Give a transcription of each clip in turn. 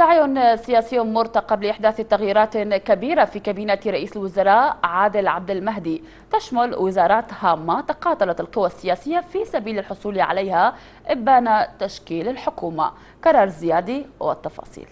سعي سياسي مرتقب لإحداث تغييرات كبيرة في كابينة رئيس الوزراء عادل عبد المهدي تشمل وزارات هامة تقاتلت القوى السياسية في سبيل الحصول عليها إبان تشكيل الحكومة كرار زيادي والتفاصيل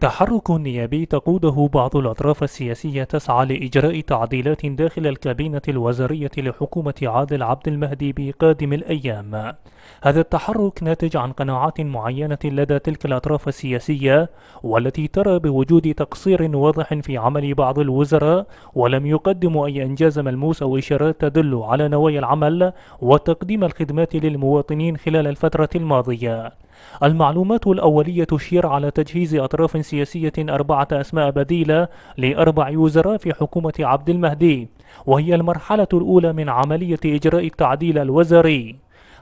تحرك نيابي تقوده بعض الأطراف السياسية تسعى لإجراء تعديلات داخل الكابينة الوزارية لحكومة عادل عبد المهدي بقادم الأيام هذا التحرك ناتج عن قناعات معينة لدى تلك الأطراف السياسية والتي ترى بوجود تقصير واضح في عمل بعض الوزراء ولم يقدموا أي إنجاز ملموس أو إشارات تدل على نوايا العمل وتقديم الخدمات للمواطنين خلال الفترة الماضية المعلومات الأولية تشير على تجهيز أطراف سياسية أربعة أسماء بديلة لأربع وزراء في حكومة عبد المهدي وهي المرحلة الأولى من عملية إجراء التعديل الوزاري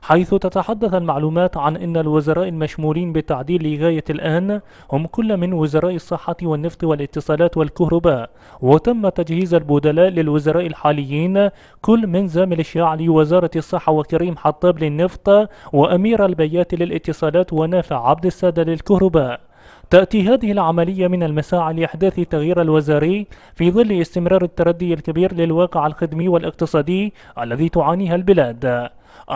حيث تتحدث المعلومات عن أن الوزراء المشمولين بالتعديل لغاية الآن هم كل من وزراء الصحة والنفط والاتصالات والكهرباء وتم تجهيز البدلاء للوزراء الحاليين كل من زامل الشيع لوزارة الصحة وكريم حطاب للنفط وأمير البيات للاتصالات ونافع عبد السادة للكهرباء تأتي هذه العملية من المساعي لإحداث التغيير الوزاري في ظل استمرار التردي الكبير للواقع الخدمي والاقتصادي الذي تعانيها البلاد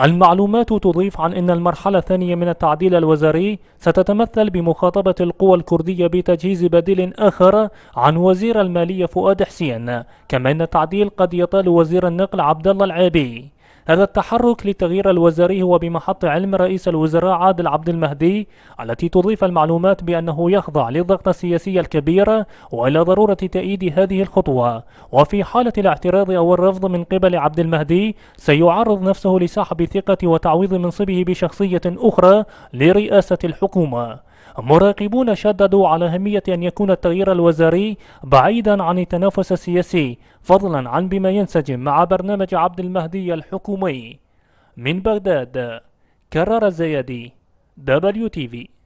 المعلومات تضيف عن أن المرحلة الثانية من التعديل الوزاري ستتمثل بمخاطبة القوى الكردية بتجهيز بديل آخر عن وزير المالية فؤاد حسين كما أن التعديل قد يطال وزير النقل عبد الله العابي هذا التحرك للتغيير الوزاري هو بمحط علم رئيس الوزراء عادل عبد المهدي التي تضيف المعلومات بأنه يخضع للضغط السياسي الكبير وإلى ضرورة تأييد هذه الخطوة وفي حالة الاعتراض أو الرفض من قبل عبد المهدي سيعرض نفسه لسحب ثقة وتعويض منصبه بشخصية أخرى لرئاسة الحكومة مراقبون شددوا على أهمية أن يكون التغيير الوزاري بعيدا عن التنافس السياسي فضلا عن بما ينسجم مع برنامج عبد المهدي الحكومي من بغداد كرر الزيادي دبليو تي في